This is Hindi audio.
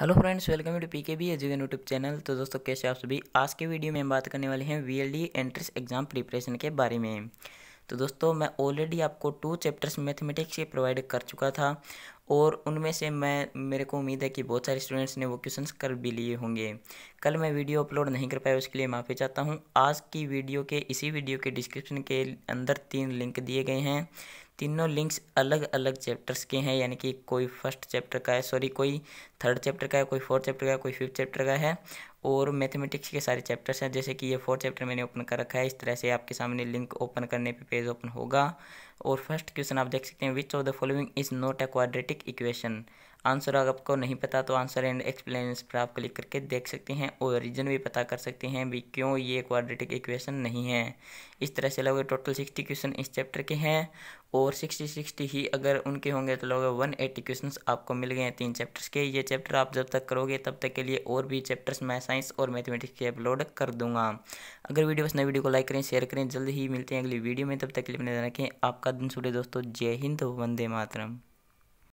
hello friends welcome to P K B education YouTube channel तो दोस्तों कैसे आप सभी आज के वीडियो में हम बात करने वाले हैं V L D entrance exam preparation के बारे में तो दोस्तों मैं ऑलरेडी आपको टू चैप्टर्स मैथमेटिक्स के प्रोवाइड कर चुका था और उनमें से मैं मेरे को उम्मीद है कि बहुत सारे स्टूडेंट्स ने वो क्वेश्चंस कर भी लिए होंगे कल मैं वीडियो अपलोड नहीं कर पाया उसके लिए माफ़ी चाहता हूँ आज की वीडियो के इसी वीडियो के डिस्क्रिप्शन के अंदर तीन लिंक दिए गए हैं तीनों लिंक्स अलग अलग चैप्टर्स के हैं यानी कि कोई फर्स्ट चैप्टर का है सॉरी कोई थर्ड चैप्टर का है कोई फोर्थ चैप्टर का है कोई फिफ्थ चैप्टर का है और मैथमेटिक्स के सारे चैप्टर्स हैं जैसे कि ये फोर्थ चैप्टर मैंने ओपन कर रखा है इस तरह से आपके सामने लिंक ओपन करने पे पेज ओपन होगा और फर्स्ट क्वेश्चन आप देख सकते हैं which of the following is not a quadratic quadratic equation answer अगर आपको नहीं पता तो आंसर एंड एक्सप्लेनेशन पर आप क्लिक करके देख सकते हैं और रीजन भी पता कर सकते हैं भी क्यों ये क्वाड्रेटिक इक्वेशन नहीं है इस तरह से लोगे टोटल सिक्सटी क्वेश्चन इस चैप्टर के हैं और सिक्सटी सिक्सटी ही अगर उनके होंगे तो लोगे वन एट्टी क्वेश्चन आपको मिल गए हैं तीन चैप्टर्स के ये चैप्टर आप जब तक करोगे तब तक के लिए और भी चैप्टर्स मैं साइंस और मैथमेटिक्स के अपलोड कर दूंगा अगर वीडियो पसंद वीडियो को लाइक करें शेयर करें जल्द ही मिलते हैं अगली वीडियो में तब तक के लिए अपने रखें आपका दिन सूर्य दोस्तों जय हिंद वंदे मातरम